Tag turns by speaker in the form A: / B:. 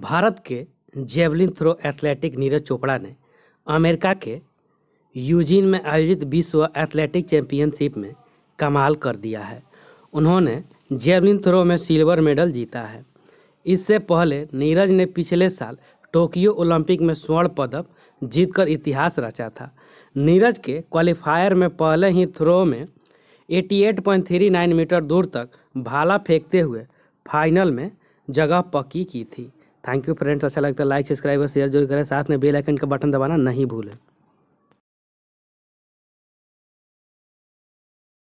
A: भारत के javelin throw athletic Neeraj Chopra ने America के यूजीन में आयोजित विश्व एथलेटिक चैंपियनशिप में कमाल कर दिया है उन्होंने जेवलिन थ्रो में सिल्वर मेडल जीता है इससे पहले नीरज ने पिछले साल टोक्यो ओलंपिक में स्वर्ण पदक जीतकर इतिहास रचा था नीरज के क्वालिफायर में पहले ही थ्रो में 88.39 मीटर दूर तक भाला फेंकते हुए फाइनल में जगह पक्की की थी थैंक यू फ्रेंड्स अच्छा लगता है लाइक सब्सक्राइब और शेयर जरूर करें साथ में बेल आइकन का बटन दबाना नहीं भूलें